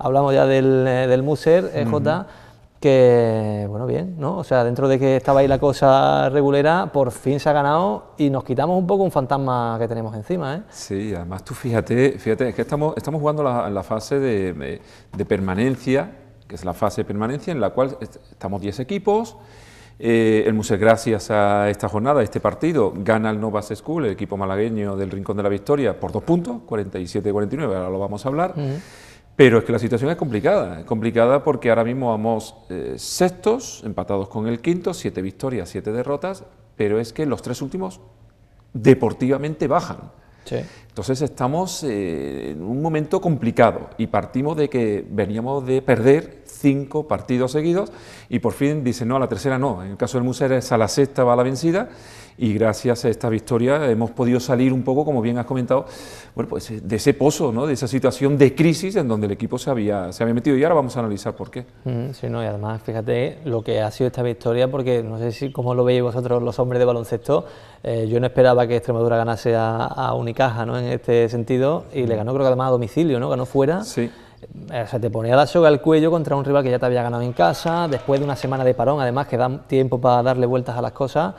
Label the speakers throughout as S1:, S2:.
S1: Hablamos ya del, eh, del Muser, eh, J. que, bueno, bien, ¿no? O sea, dentro de que estaba ahí la cosa regulera, por fin se ha ganado y nos quitamos un poco un fantasma que tenemos encima, ¿eh?
S2: Sí, además tú fíjate, fíjate, es que estamos, jugando la, la fase de, de permanencia que es la fase de permanencia en la cual estamos 10 equipos. Eh, el Museo, gracias a esta jornada, a este partido, gana el Novas School, el equipo malagueño del Rincón de la Victoria, por dos puntos, 47-49, ahora lo vamos a hablar. Pero es que la situación es complicada, es complicada porque ahora mismo vamos eh, sextos, empatados con el quinto, siete victorias, siete derrotas, pero es que los tres últimos deportivamente bajan. Sí. Entonces estamos eh, en un momento complicado y partimos de que veníamos de perder cinco partidos seguidos y por fin dicen no, a la tercera no. En el caso del Muser es a la sexta va a la vencida y gracias a esta victoria hemos podido salir un poco, como bien has comentado, bueno, pues de ese pozo, ¿no? de esa situación de crisis en donde el equipo se había, se había metido y ahora vamos a analizar por qué.
S1: Mm, sí, no, y además fíjate lo que ha sido esta victoria porque no sé si cómo lo veis vosotros los hombres de baloncesto, eh, yo no esperaba que Extremadura ganase a, Unicaja ¿no? este sentido y le ganó creo que además a domicilio, ¿no? Ganó fuera. Eh, ...se te ponía la soga al cuello contra un rival que ya te había ganado en casa, después de una semana de parón, además que da tiempo para darle vueltas a las cosas.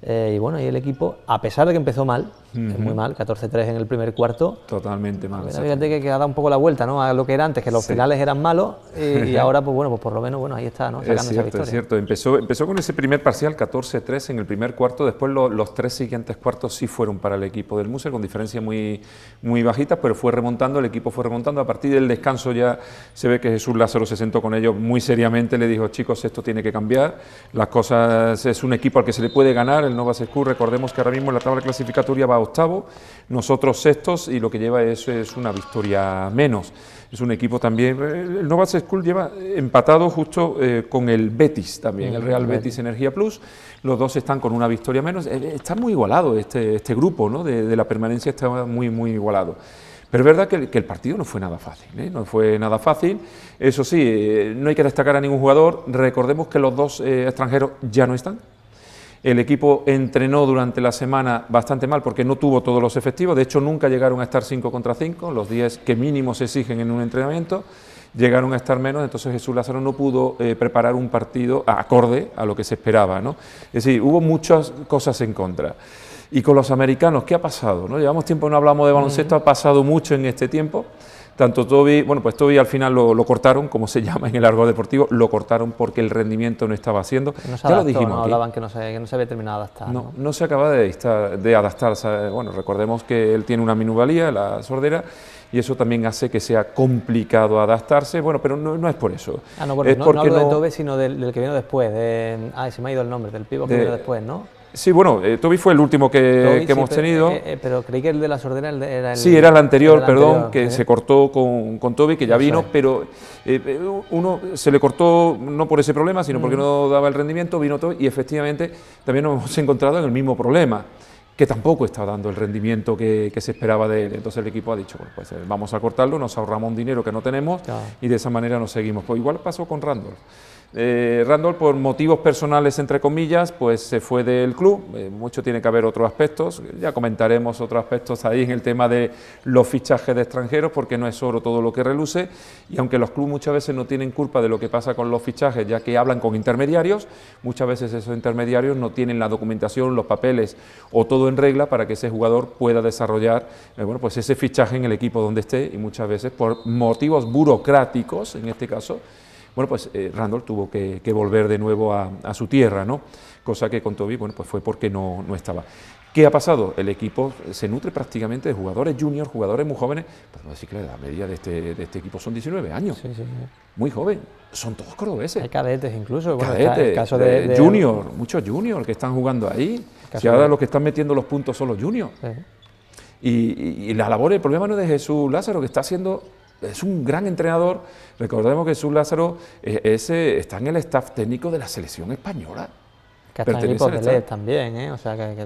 S1: Eh, y bueno, y el equipo, a pesar de que empezó mal, muy mal, 14-3 en el primer cuarto.
S2: Totalmente mal. Pues fíjate
S1: que, ha dado un poco la vuelta ¿no? a lo que era antes, que los finales eran malos eh, y, ahora, pues bueno, pues por lo menos bueno, ahí está, ¿no? Sacando cierto, esa es
S2: cierto. Empezó, empezó con ese primer parcial 14-3 en el primer cuarto, después los tres siguientes cuartos sí fueron para el equipo del Muser con diferencias muy, muy bajitas, pero fue remontando, el equipo fue remontando. A partir del descanso ya se ve que Jesús Lázaro se sentó con ellos muy seriamente, le dijo, chicos, esto tiene que cambiar, las cosas, es un equipo al que se le puede ganar, el Nova Secur, recordemos que ahora mismo en la tabla clasificatoria va a octavo, nosotros sextos y lo que lleva eso es una victoria menos. Es un equipo también, eh, el Nova School lleva empatado justo eh, con el Betis también, el Real Betis Energía Plus, los dos están con una victoria menos, eh, está muy igualado este, este grupo ¿no? de, la permanencia, está muy, muy igualado. Pero es verdad que el, partido no fue nada fácil, no fue nada fácil. Eso sí, no hay que destacar a ningún jugador. Recordemos que los dos extranjeros ya no están, el equipo entrenó durante la semana bastante mal porque no tuvo todos los efectivos, de hecho nunca llegaron a estar 5 contra 5, los 10 que mínimo se exigen en un entrenamiento, llegaron a estar menos, entonces Jesús Lázaro no pudo eh, preparar un partido acorde a lo que se esperaba. Es decir, hubo muchas cosas en contra. Y con los americanos, ¿qué ha pasado? ¿no? Llevamos tiempo, no hablamos de baloncesto, ha pasado mucho en este tiempo. Tanto Toby, bueno, pues Toby al final lo, cortaron, como se llama en el argot deportivo, lo cortaron porque el rendimiento no estaba haciendo. No se ya lo dijimos. No, hablaban
S1: que no, se, había terminado de adaptar.
S2: No, no se acaba de, de adaptar. Bueno, recordemos que él tiene una minuvalía, la sordera, y eso también hace que sea complicado adaptarse. Bueno, pero no, no es por eso. Ah, no, bueno, es no, porque no hablo de
S1: Tobe, sino del, que vino después. De, ah, se me ha ido el nombre, del pivo que vino después, ¿no?
S2: Sí, bueno, eh, Toby fue el último que, hemos tenido.
S1: Eh, eh, pero, creí que el de las sordera era el. Sí, era el anterior, perdón, que se
S2: cortó con, con, Toby, que ya vino, pero uno se le cortó no por ese problema, sino porque mm. no daba el rendimiento, vino Toby, y efectivamente también nos hemos encontrado en el mismo problema que tampoco estaba dando el rendimiento que, se esperaba de él. Entonces el equipo ha dicho, pues vamos a cortarlo, nos ahorramos un dinero que no tenemos y de esa manera nos seguimos. Pues igual pasó con Randolph. Eh, Randall, por motivos personales, entre comillas, pues se fue del club. Eh, mucho tiene que haber otros aspectos. Ya comentaremos otros aspectos ahí en el tema de los fichajes de extranjeros, porque no es oro todo lo que reluce. Y aunque los clubes muchas veces no tienen culpa de lo que pasa con los fichajes, ya que hablan con intermediarios, muchas veces esos intermediarios no tienen la documentación, los papeles o todo en regla para que ese jugador pueda desarrollar eh, bueno, pues ese fichaje en el equipo donde esté. Y muchas veces por motivos burocráticos, en este caso, bueno, pues eh, Randall tuvo que, volver de nuevo a, su tierra, ¿no? Cosa que con Toby, bueno, pues fue porque no, no estaba. ¿Qué ha pasado? El equipo se nutre prácticamente de jugadores juniors, jugadores muy jóvenes. Podemos decir que la edad media de este, este equipo son 19 años. Sí, sí, Muy joven. Son todos cordobeses. Hay cadetes incluso. cadetes, junior, muchos juniors que están jugando ahí. Si ahora los que están metiendo los puntos son los juniors. Y, y, la labor, el problema no es de Jesús Lázaro, que está haciendo es un gran entrenador. Recordemos que Jesús Lázaro eh, ese, está en el staff técnico de la selección española. también,
S1: ¿eh?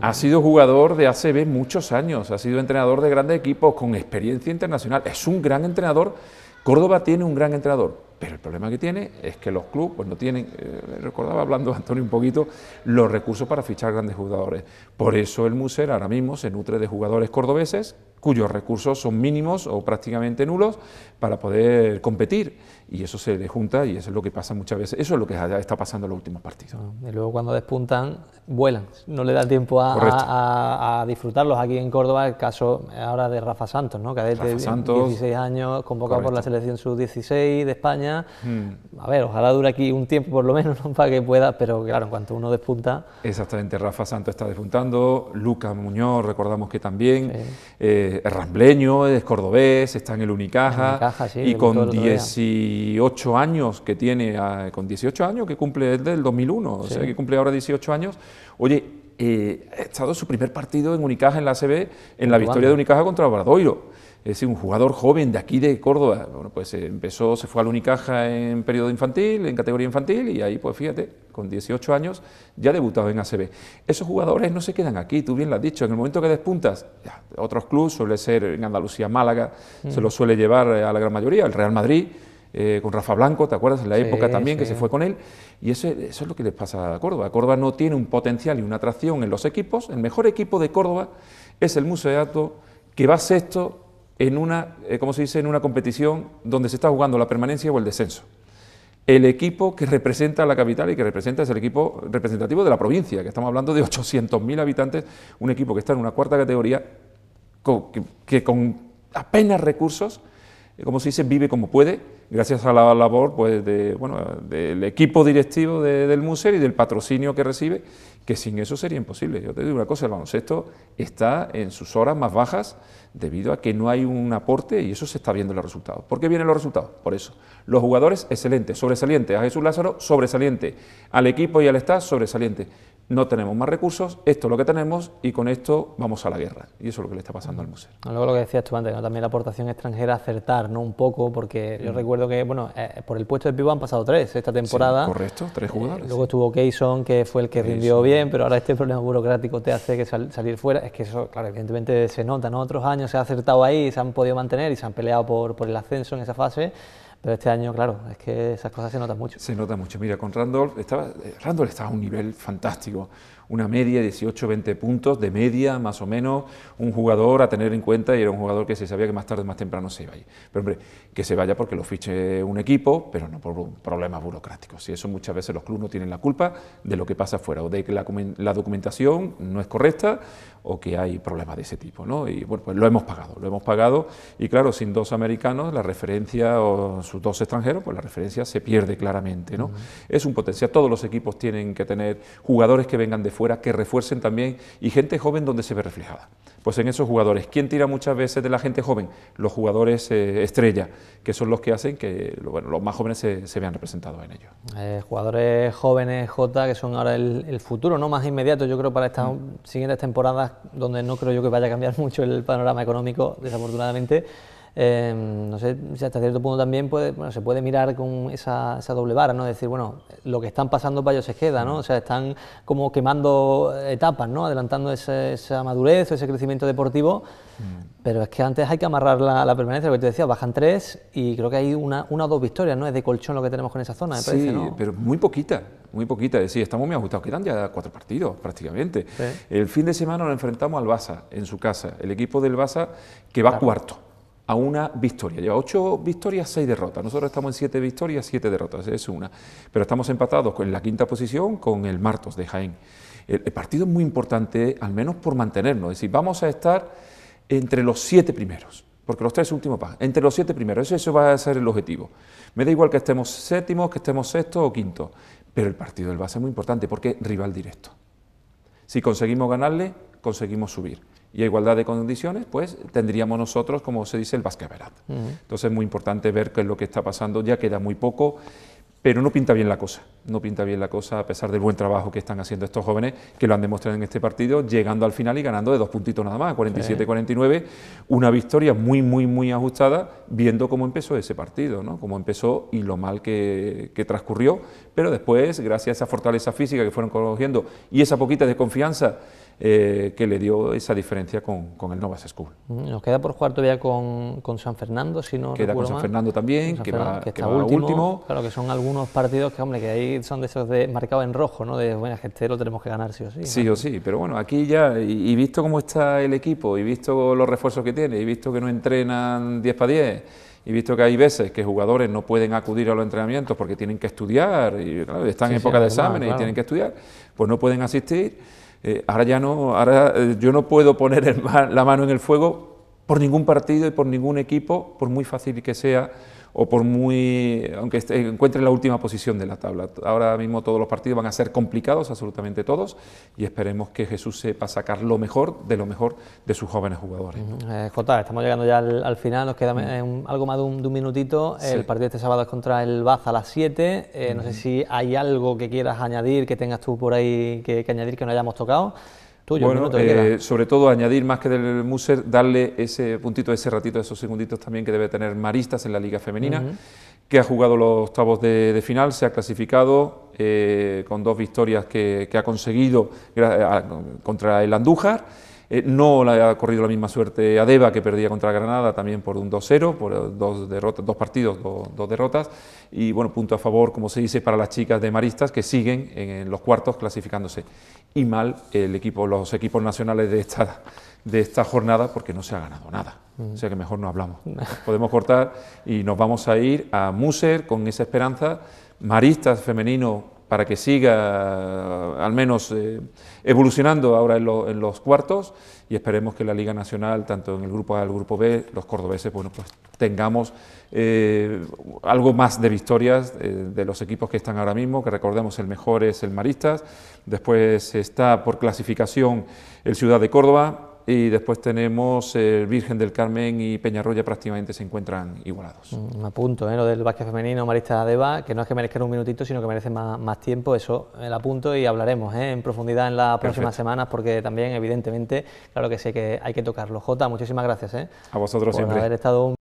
S1: Ha
S2: sido jugador de ACB muchos años, ha sido entrenador de grandes equipos con experiencia internacional. Es un gran entrenador. Córdoba tiene un gran entrenador, pero el problema que tiene es que los clubes pues, no tienen, eh, recordaba hablando Antonio un poquito, los recursos para fichar grandes jugadores. Por eso el Muser ahora mismo se nutre de jugadores cordobeses cuyos recursos son mínimos o prácticamente nulos para poder competir. Y eso se le junta y eso es lo que pasa muchas veces. Eso es lo que está pasando en los últimos partidos.
S1: Y luego cuando despuntan, vuelan. No le da tiempo a, disfrutarlos. Aquí en Córdoba, el caso ahora de Rafa Santos, ¿no? cadete de 16 años, convocado por la selección sub-16 de España. Hmm. A ver, ojalá dure aquí un tiempo por lo menos ¿no? para que pueda, pero
S2: claro, en cuanto uno despunta. Exactamente, Rafa Santos está despuntando, Lucas Muñoz, recordamos que también. Eh, es rambleño, es cordobés, está en el Unicaja, y con 18 años que tiene, ah, con 18 años que cumple desde el 2001, o sea que cumple ahora 18 años, oye, eh, ha estado su primer partido en Unicaja en la ACB, en la victoria de Unicaja contra Obradoiro. Es decir, un jugador joven de aquí de Córdoba. Bueno, pues eh, empezó, se fue al Unicaja en periodo infantil, en categoría infantil, y ahí, pues fíjate, con 18 años ya debutado en ACB. Esos jugadores no se quedan aquí, tú bien lo has dicho. En el momento que despuntas, otros clubes, suele ser en Andalucía, Málaga, se mm. los suele llevar eh, a la gran mayoría, el Real Madrid eh, con Rafa Blanco, ¿te acuerdas? En la época también que se fue con él. Y eso, es lo que les pasa a Córdoba. Córdoba no tiene un potencial y una atracción en los equipos. El mejor equipo de Córdoba es el Museato, que va sexto en una, eh, como se dice?, en una competición donde se está jugando la permanencia o el descenso. El equipo que representa la capital y que representa es el equipo representativo de la provincia, que estamos hablando de 800.000 habitantes, un equipo que está en una cuarta categoría, que con apenas recursos como se dice, vive como puede, gracias a la labor pues, de, bueno, del equipo directivo del museo y del patrocinio que recibe, que sin eso sería imposible. Yo te digo una cosa, el baloncesto está en sus horas más bajas debido a que no hay un aporte y eso se está viendo en los resultados. ¿Por qué vienen los resultados? Por eso. Los jugadores, excelentes, sobresalientes. A Jesús Lázaro, sobresaliente. Al equipo y al staff, sobresaliente no tenemos más recursos, esto es lo que tenemos y con esto vamos a la guerra. Y eso es lo que le está pasando al museo.
S1: Luego lo que decías tú antes, también la aportación extranjera acertar, ¿no? Un poco, porque yo recuerdo que, bueno, eh, eh, por el puesto de pivo han pasado tres esta temporada. correcto, tres eh, jugadores. luego estuvo Keyson, que fue el que rindió bien, pero ahora este problema burocrático te hace que salir fuera. Es que eso, claro, evidentemente se nota, ¿no? Otros años se ha acertado ahí, se han podido mantener y se han peleado por, por el ascenso en esa fase
S2: pero este año, claro, es que esas cosas se notan mucho. Se nota mucho. Mira, con Randolph estaba, eh, Randolph estaba a un nivel fantástico una media de 18, 20 puntos de media, más o menos, un jugador a tener en cuenta y era un jugador que se sabía que más tarde, más temprano se iba a Pero hombre, que se vaya porque lo fiche un equipo, pero no por problemas burocráticos. Y eso muchas veces los clubes no tienen la culpa de lo que pasa afuera, o de que la, documentación no es correcta o que hay problemas de ese tipo. ¿no? Y bueno, pues lo hemos pagado, lo hemos pagado. Y claro, sin dos americanos, la referencia o sus dos extranjeros, pues la referencia se pierde claramente. ¿no? Es un potencial. Todos los equipos tienen que tener jugadores que vengan de fuera fuera que refuercen también y gente joven donde se ve reflejada. Pues en esos jugadores. ¿Quién tira muchas veces de la gente joven? Los jugadores eh, estrella, que son los que hacen que bueno, los más jóvenes se, vean representados en ellos
S1: eh, jugadores jóvenes, J, que son ahora el, futuro, ¿no? Más inmediato, yo creo, para estas mm. siguientes temporadas, donde no creo yo que vaya a cambiar mucho el panorama económico, desafortunadamente Em, no sé si hasta cierto punto también se puede mirar con esa, doble vara, ¿no? Decir, bueno, lo que están pasando para ellos se queda, ¿no? O sea, están como quemando etapas, ¿no? Adelantando esa madurez o ese crecimiento deportivo, mm. pero es que antes hay que amarrar la, permanencia, lo que te decía, bajan tres y creo que hay una, una o dos victorias, ¿no? Es de colchón lo que tenemos con esa zona,
S2: pero muy poquita, muy poquita, es decir, estamos muy ajustados, quedan ya cuatro partidos prácticamente. El fin de semana nos enfrentamos al Basa en su casa, el equipo del Basa que va cuarto a una victoria. Lleva ocho victorias, seis derrotas. Nosotros estamos en siete victorias, siete derrotas, es una. Pero estamos empatados en la quinta posición con el Martos de Jaén. El, partido es muy importante, al menos por mantenernos. Es decir, vamos a estar entre los siete primeros, porque los tres últimos pasan, Entre los siete primeros, eso, va a ser el objetivo. Me da igual que estemos séptimos, que estemos sexto o quinto, pero el partido del base es muy importante porque es rival directo. Si conseguimos ganarle, conseguimos subir y a igualdad de condiciones, pues tendríamos nosotros, como se dice, el basqueverat. Uh Entonces es muy importante ver qué es lo que está pasando, ya queda muy poco, pero no pinta bien la cosa, no pinta bien la cosa a pesar del buen trabajo que están haciendo estos jóvenes, que lo han demostrado en este partido, llegando al final y ganando de dos puntitos nada más, 47-49, una victoria muy, muy, muy ajustada, viendo cómo empezó ese partido, ¿no? cómo empezó y lo mal que, transcurrió, pero después, gracias a esa fortaleza física que fueron cogiendo y esa poquita de confianza, eh, que le dio esa diferencia con, con, el Nova School.
S1: Nos queda por jugar todavía con, con San Fernando, si no Queda con San Fernando también, que, va, que, está último, Claro, que son algunos partidos que, hombre, que ahí son de esos de marcados en rojo, ¿no? De, bueno, gente este lo tenemos que ganar sí o sí. Sí
S2: o sí, pero bueno, aquí ya, y, visto cómo está el equipo, y visto los refuerzos que tiene, y visto que no entrenan 10 para 10, y visto que hay veces que jugadores no pueden acudir a los entrenamientos porque tienen que estudiar, y están en época de exámenes y tienen que estudiar, pues no pueden asistir eh, ahora ya no, ahora eh, yo no puedo poner la mano en el fuego por ningún partido y por ningún equipo, por muy fácil que sea o por muy, aunque eh, encuentre la última posición de la tabla. Ahora mismo todos los partidos van a ser complicados, absolutamente todos, y esperemos que Jesús sepa sacar lo mejor de lo mejor de sus jóvenes jugadores.
S1: Eh, Jota, estamos llegando ya al, final, nos queda eh, algo más de un, minutito. El partido este sábado es contra el Baza a las 7. No sé si hay algo que quieras añadir, que tengas
S2: tú por ahí que, que añadir que no hayamos tocado. Eh, sobre todo añadir más que del Muser, darle ese puntito, ese ratito, esos segunditos también que debe tener Maristas en la Liga Femenina, que ha jugado los octavos de, final, se ha clasificado eh, con dos victorias que, que ha conseguido ah, contra el Andújar eh, no le ha corrido la misma suerte a Deva, que perdía contra Granada también por un 2-0, por eh, dos, derrotas, dos partidos, dos, derrotas. Y bueno, punto a favor, como se dice, para las chicas de Maristas, que siguen en los cuartos clasificándose. Y mal el equipo, los equipos nacionales de esta, de esta jornada, porque no se ha ganado nada. O sea que mejor no hablamos. Podemos cortar y nos vamos a ir a Muser con esa esperanza. Maristas femenino para que siga al menos eh, evolucionando ahora en, los cuartos y esperemos que la Liga Nacional, tanto en el grupo A el grupo B, los cordobeses, bueno, pues tengamos eh, algo más de victorias eh, de los equipos que están ahora mismo, que recordemos el mejor es el Maristas, después está por clasificación el Ciudad de Córdoba, y después tenemos el eh, Virgen del Carmen y Peñarroya prácticamente se encuentran igualados.
S1: Mm, me apunto, ¿eh? lo del básquet femenino, Marista Deba, que no es que merezcan un minutito, sino que merece más, tiempo, eso el apunto y hablaremos ¿eh? en profundidad en las próximas semanas, porque también, evidentemente, claro que sé que hay que tocarlo. Jota, muchísimas gracias. eh. A vosotros Por siempre. Haber estado